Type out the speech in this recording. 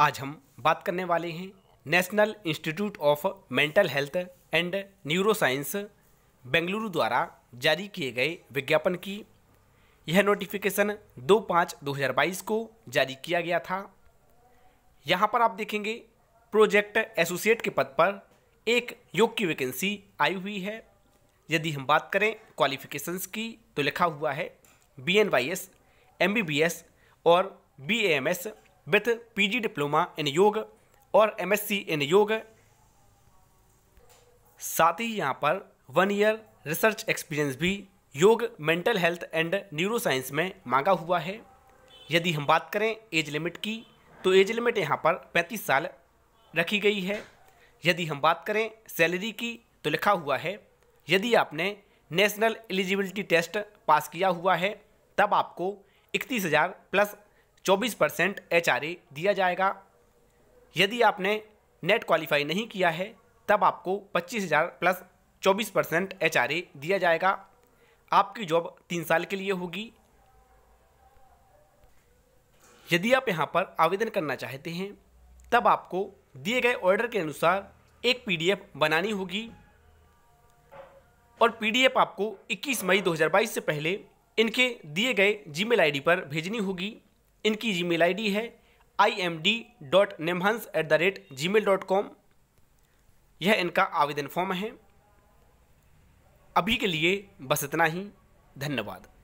आज हम बात करने वाले हैं National Institute of Mental health and Neuroscience Bengaluru द्वारा जारी किए गए विज्ञापन की यह नोटिफिकेशन दो पाँच दो हज़ार बाईस को जारी किया गया था यहाँ पर आप देखेंगे प्रोजेक्ट एसोसिएट के पद पर एक योग की वैकेंसी आई हुई है यदि हम बात करें क्वालिफिकेशंस की तो लिखा हुआ है B N Y S M B B S और B A M S with PG diploma in yoga और एमएससी इन योग साथ ही यहाँ पर वन ईयर रिसर्च एक्सपीरियंस भी yoga mental health and neuroscience में मांगा हुआ है यदि हम बात करें एज लिमिट की तो एज लिमिट यहाँ पर पैंतीस साल रखी गई है यदि हम बात करें सैलरी की तो लिखा हुआ है यदि आपने नेशनल एलिजिबिलिटी टेस्ट पास किया हुआ है तब आपको इकतीस हज़ार प्लस चौबीस परसेंट एच दिया जाएगा यदि आपने नेट क्वालिफाई नहीं किया है तब आपको पच्चीस हज़ार प्लस चौबीस परसेंट एच दिया जाएगा आपकी जॉब तीन साल के लिए होगी यदि आप यहाँ पर आवेदन करना चाहते हैं तब आपको दिए गए ऑर्डर के अनुसार एक पीडीएफ बनानी होगी और पीडीएफ आपको 21 मई 2022 से पहले इनके दिए गए जीमेल आईडी पर भेजनी होगी इनकी जी मेल आई डी है I M D dot NIMHANS at the rate Gmail dot com यह इनका आवेदन फॉर्म है अभी के लिए बस इतना ही धन्यवाद